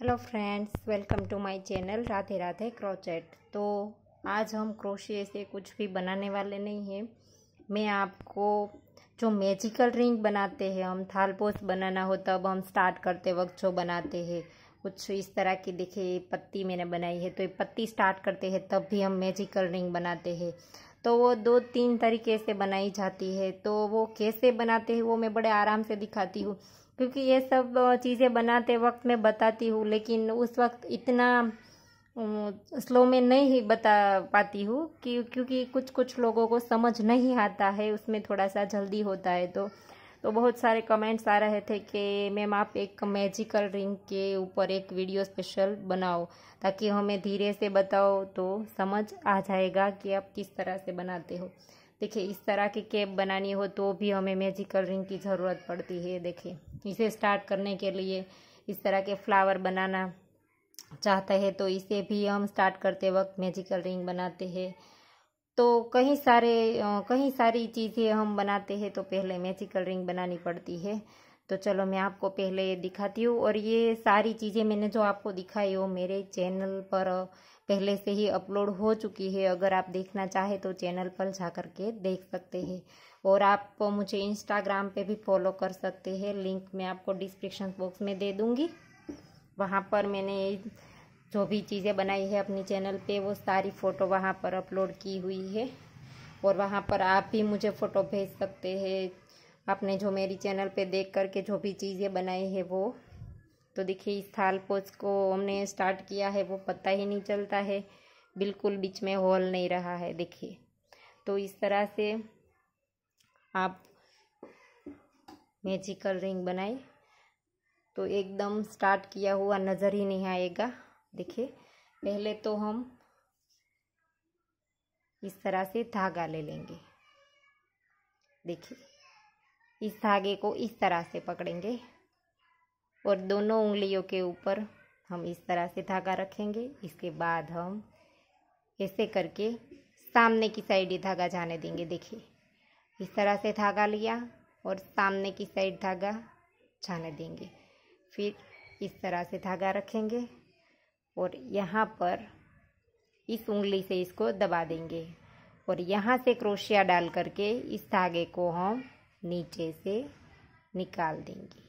hello friends welcome to my channel Radhe Radhe crochet तो आज हम क्रोशे से कुछ भी बनाने वाले नहीं हैं मैं आपको जो मैजिकल रिंग बनाते हैं हम थाल पोस्ट बनाना हो तब हम स्टार्ट करते वक्त जो बनाते हैं कुछ इस तरह की देखिए पत्ती मैंने बनाई है तो ये पत्ती स्टार्ट करते हैं तब भी हम मैजिकल रिंग बनाते हैं तो वो दो तीन तरीके से बनाई जाती है तो वो कैसे बनाते हैं वो मैं बड़े आराम से दिखाती हूँ क्योंकि ये सब चीज़ें बनाते वक्त मैं बताती हूँ लेकिन उस वक्त इतना स्लो में नहीं बता पाती हूँ कि क्योंकि कुछ कुछ लोगों को समझ नहीं आता है उसमें थोड़ा सा जल्दी होता है तो तो बहुत सारे कमेंट्स आ रहे थे कि मैम आप एक मैजिकल रिंग के ऊपर एक वीडियो स्पेशल बनाओ ताकि हमें धीरे से बताओ तो समझ आ जाएगा कि आप किस तरह से बनाते हो देखिए इस तरह की केप बनानी हो तो भी हमें मैजिकल रिंग की ज़रूरत पड़ती है देखिए इसे स्टार्ट करने के लिए इस तरह के फ्लावर बनाना चाहता है तो इसे भी हम स्टार्ट करते वक्त मैजिकल रिंग बनाते हैं तो कहीं सारे कहीं सारी चीज़ें हम बनाते हैं तो पहले मैजिकल रिंग बनानी पड़ती है तो चलो मैं आपको पहले दिखाती हूँ और ये सारी चीज़ें मैंने जो आपको दिखाई हो मेरे चैनल पर पहले से ही अपलोड हो चुकी है अगर आप देखना चाहे तो चैनल पर जा कर के देख सकते हैं और आप मुझे इंस्टाग्राम पे भी फॉलो कर सकते हैं लिंक मैं आपको डिस्क्रिप्शन बॉक्स में दे दूँगी वहाँ पर मैंने जो भी चीज़ें बनाई है अपनी चैनल पे वो सारी फ़ोटो वहाँ पर अपलोड की हुई है और वहाँ पर आप भी मुझे फ़ोटो भेज सकते हैं आपने जो मेरी चैनल पे देख कर के जो भी चीज़ें बनाई है वो तो देखिए इस थाल पोच को हमने स्टार्ट किया है वो पता ही नहीं चलता है बिल्कुल बीच में होल नहीं रहा है देखिए तो इस तरह से आप मैजिकल रिंग बनाए तो एकदम स्टार्ट किया हुआ नज़र ही नहीं आएगा देखिए पहले तो हम इस तरह से धागा ले लेंगे देखिए इस धागे को इस तरह से पकड़ेंगे और दोनों उंगलियों के ऊपर हम इस तरह से धागा रखेंगे इसके बाद हम ऐसे करके सामने की साइड ही धागा जाने देंगे देखिए इस तरह से धागा लिया और सामने की साइड धागा जाने देंगे फिर इस तरह से धागा रखेंगे और यहाँ पर इस उंगली से इसको दबा देंगे और यहाँ से क्रोशिया डाल करके इस धागे को हम नीचे से निकाल देंगे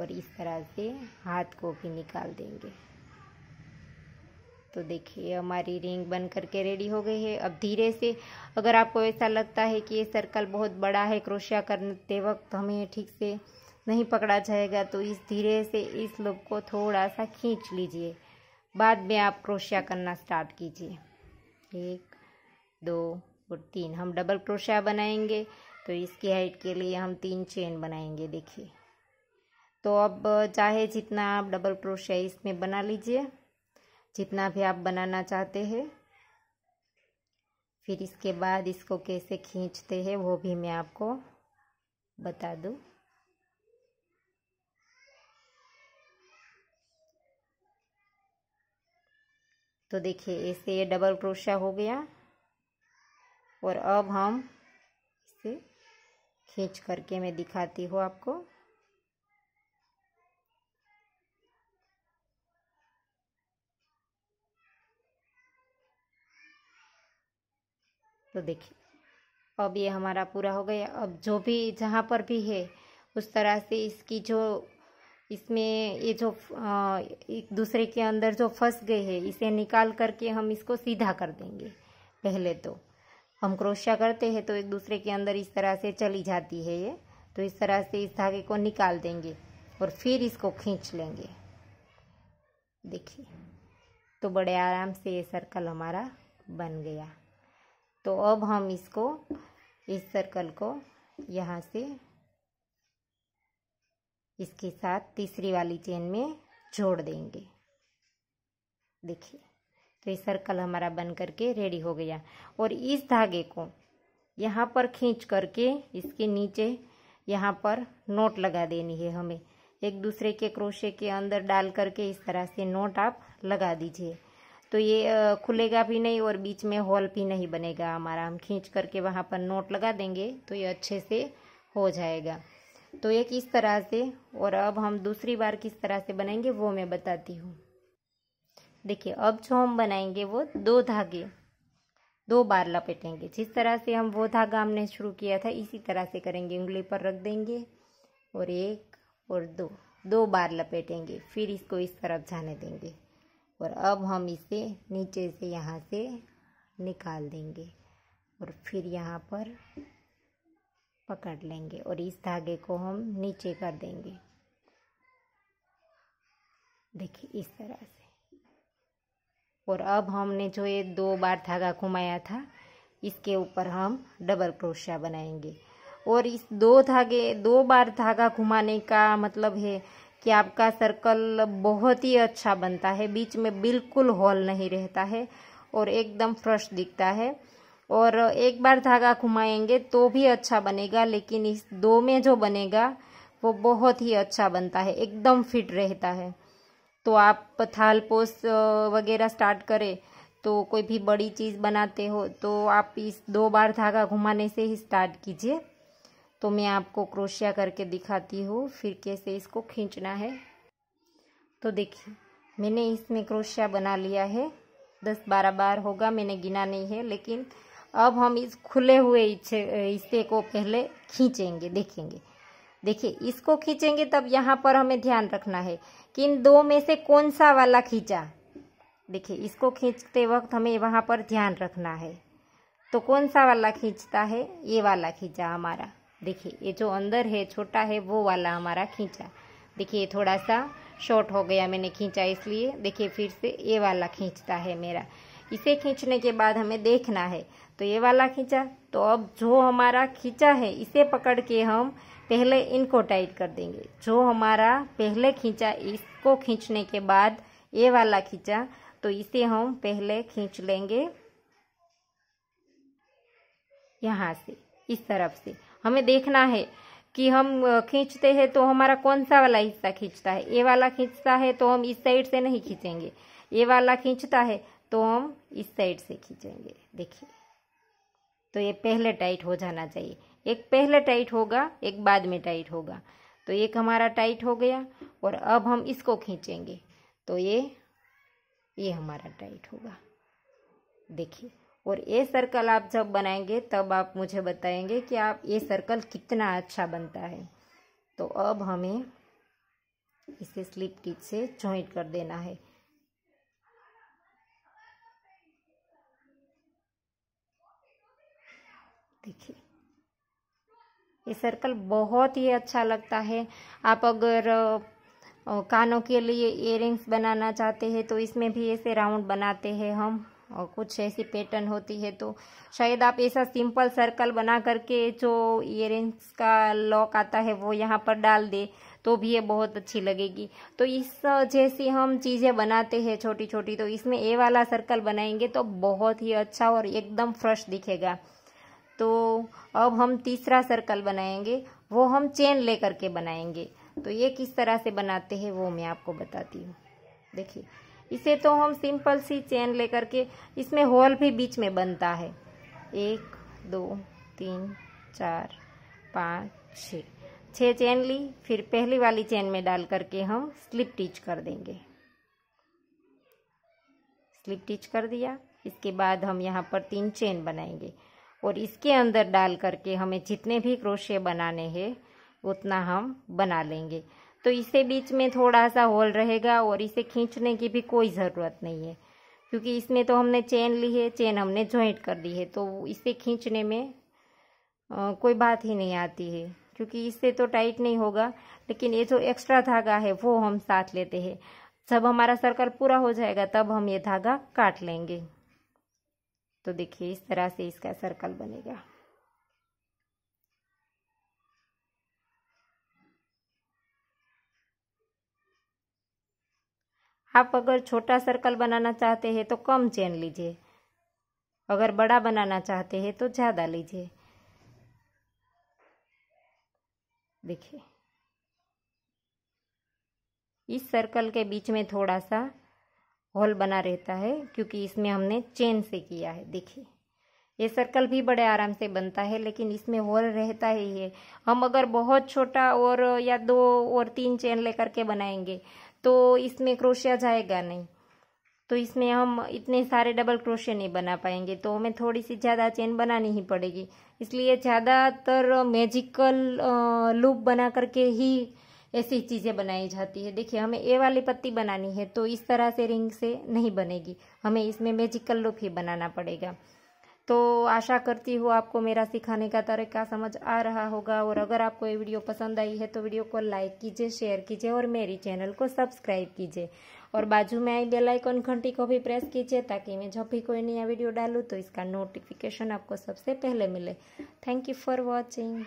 और इस तरह से हाथ को भी निकाल देंगे तो देखिए हमारी रिंग बन करके रेडी हो गई है अब धीरे से अगर आपको ऐसा लगता है कि ये सर्कल बहुत बड़ा है क्रोशिया करते वक्त हमें ठीक से नहीं पकड़ा जाएगा तो इस धीरे से इस लूप को थोड़ा सा खींच लीजिए बाद में आप क्रोशिया करना स्टार्ट कीजिए एक दो और तीन हम डबल क्रोशिया बनाएंगे तो इसकी हाइट के लिए हम तीन चेन बनाएंगे देखिए तो अब चाहे जितना आप डबल क्रोशिया इसमें बना लीजिए जितना भी आप बनाना चाहते हैं फिर इसके बाद इसको कैसे खींचते हैं वो भी मैं आपको बता दूँ तो देखिए ऐसे ये डबल क्रोशिया हो गया और अब हम इसे खींच करके मैं दिखाती हूँ आपको तो देखिए अब ये हमारा पूरा हो गया अब जो भी जहाँ पर भी है उस तरह से इसकी जो इसमें ये जो एक दूसरे के अंदर जो फंस गए है इसे निकाल करके हम इसको सीधा कर देंगे पहले तो हम क्रोशिया करते हैं तो एक दूसरे के अंदर इस तरह से चली जाती है ये तो इस तरह से इस धागे को निकाल देंगे और फिर इसको खींच लेंगे देखिए तो बड़े आराम से ये सर्कल हमारा बन गया तो अब हम इसको इस सर्कल को यहाँ से इसके साथ तीसरी वाली चेन में जोड़ देंगे देखिए तो ये सर्कल हमारा बन करके रेडी हो गया और इस धागे को यहाँ पर खींच करके इसके नीचे यहाँ पर नोट लगा देनी है हमें एक दूसरे के क्रोशे के अंदर डाल करके इस तरह से नोट आप लगा दीजिए तो ये खुलेगा भी नहीं और बीच में हॉल भी नहीं बनेगा हमारा हम खींच करके वहाँ पर नोट लगा देंगे तो ये अच्छे से हो जाएगा तो ये इस तरह से और अब हम दूसरी बार किस तरह से बनाएंगे वो मैं बताती हूँ देखिए अब जो हम बनाएंगे वो दो धागे दो बार लपेटेंगे जिस तरह से हम वो धागा हमने शुरू किया था इसी तरह से करेंगे उंगली पर रख देंगे और एक और दो दो बार लपेटेंगे फिर इसको इस तरफ जाने देंगे और अब हम इसे नीचे से यहाँ से निकाल देंगे और फिर यहाँ पर पकड़ लेंगे और इस धागे को हम नीचे कर देंगे देखिए इस तरह से और अब हमने जो ये दो बार धागा घुमाया था इसके ऊपर हम डबल क्रोशिया बनाएंगे और इस दो धागे दो बार धागा घुमाने का मतलब है कि आपका सर्कल बहुत ही अच्छा बनता है बीच में बिल्कुल हॉल नहीं रहता है और एकदम फ्रेश दिखता है और एक बार धागा घुमाएंगे तो भी अच्छा बनेगा लेकिन इस दो में जो बनेगा वो बहुत ही अच्छा बनता है एकदम फिट रहता है तो आप थाल पोस वगैरह स्टार्ट करें तो कोई भी बड़ी चीज़ बनाते हो तो आप इस दो बार धागा घुमाने से ही स्टार्ट कीजिए तो मैं आपको क्रोशिया करके दिखाती हूँ फिर कैसे इसको खींचना है तो देखिए मैंने इसमें क्रोशिया बना लिया है दस बारह बार होगा मैंने गिना नहीं है लेकिन अब हम इस खुले हुए हिस्से को पहले खींचेंगे देखेंगे देखिए इसको खींचेंगे तब यहाँ पर हमें ध्यान रखना है कि इन दो में से कौन सा वाला खींचा देखिए इसको खींचते वक्त हमें वहाँ पर ध्यान रखना है तो कौन सा वाला खींचता है ये वाला खींचा हमारा देखिए ये जो अंदर है छोटा है वो वाला हमारा खींचा देखिए थोड़ा सा शॉर्ट हो गया मैंने खींचा इसलिए देखिए फिर से ये वाला खींचता है मेरा इसे खींचने के बाद हमें देखना है तो ये वाला खींचा तो अब जो हमारा खींचा है इसे पकड़ के हम पहले इनको टाइट कर देंगे जो हमारा पहले खींचा इसको खींचने के बाद ये वाला खींचा तो इसे हम पहले खींच लेंगे यहाँ से इस तरफ से हमें देखना है कि हम खींचते हैं तो हमारा कौन सा वाला हिस्सा खींचता है ये वाला खींचता है तो हम इस साइड से नहीं खींचेंगे ये वाला खींचता है तो हम इस साइड से खींचेंगे देखिए तो ये पहले टाइट हो जाना चाहिए एक पहले टाइट होगा एक बाद में टाइट होगा तो एक हमारा टाइट हो गया और अब हम इसको खींचेंगे तो ये ये हमारा टाइट होगा देखिए और ये सर्कल आप जब बनाएंगे तब आप मुझे बताएंगे कि आप ये सर्कल कितना अच्छा बनता है तो अब हमें इसे स्लिप किट से जॉइंट कर देना है देखिए ये सर्कल बहुत ही अच्छा लगता है आप अगर कानों के लिए इयर बनाना चाहते हैं तो इसमें भी ऐसे राउंड बनाते हैं हम और कुछ ऐसी पैटर्न होती है तो शायद आप ऐसा सिंपल सर्कल बना करके जो इयरिंग्स का लॉक आता है वो यहाँ पर डाल दे तो भी ये बहुत अच्छी लगेगी तो इस जैसी हम चीज़ें बनाते हैं छोटी छोटी तो इसमें ए वाला सर्कल बनाएंगे तो बहुत ही अच्छा और एकदम फ्रेश दिखेगा तो अब हम तीसरा सर्कल बनाएंगे वो हम चेन ले करके बनाएंगे तो ये किस तरह से बनाते हैं वो मैं आपको बताती हूँ देखिए इसे तो हम सिंपल सी चेन लेकर के इसमें होल भी बीच में बनता है एक दो तीन चार पाँच छ छः चेन ली फिर पहली वाली चेन में डाल करके हम स्लिप टिच कर देंगे स्लिप टिच कर दिया इसके बाद हम यहाँ पर तीन चेन बनाएंगे और इसके अंदर डाल करके हमें जितने भी क्रोशे बनाने हैं उतना हम बना लेंगे तो इसे बीच में थोड़ा सा होल रहेगा और इसे खींचने की भी कोई ज़रूरत नहीं है क्योंकि इसमें तो हमने चेन ली है चेन हमने ज्वाइंट कर दी है तो इसे खींचने में आ, कोई बात ही नहीं आती है क्योंकि इससे तो टाइट नहीं होगा लेकिन ये जो एक्स्ट्रा धागा है वो हम साथ लेते हैं जब हमारा सर्कल पूरा हो जाएगा तब हम ये धागा काट लेंगे तो देखिए इस तरह से इसका सर्कल बनेगा आप अगर छोटा सर्कल बनाना चाहते हैं तो कम चेन लीजिए अगर बड़ा बनाना चाहते हैं तो ज़्यादा लीजिए देखिए इस सर्कल के बीच में थोड़ा सा होल बना रहता है क्योंकि इसमें हमने चेन से किया है देखिए ये सर्कल भी बड़े आराम से बनता है लेकिन इसमें होल रहता ही है हम अगर बहुत छोटा और या दो और तीन चेन लेकर के बनाएंगे तो इसमें क्रोशिया जाएगा नहीं तो इसमें हम इतने सारे डबल क्रोशिया नहीं बना पाएंगे तो हमें थोड़ी सी ज़्यादा चेन बनानी ही पड़ेगी इसलिए ज़्यादातर मैजिकल लूप बना करके ही ऐसी चीज़ें बनाई जाती है देखिए हमें ए वाली पत्ती बनानी है तो इस तरह से रिंग से नहीं बनेगी हमें इसमें मैजिकल लूप ही बनाना पड़ेगा तो आशा करती हूँ आपको मेरा सिखाने का तरीका समझ आ रहा होगा और अगर आपको ये वीडियो पसंद आई है तो वीडियो को लाइक कीजिए शेयर कीजिए और मेरी चैनल को सब्सक्राइब कीजिए और बाजू में आई बेल आइकन घंटी को भी प्रेस कीजिए ताकि मैं जब भी कोई नया वीडियो डालूँ तो इसका नोटिफिकेशन आपको सबसे पहले मिले थैंक यू फॉर वॉचिंग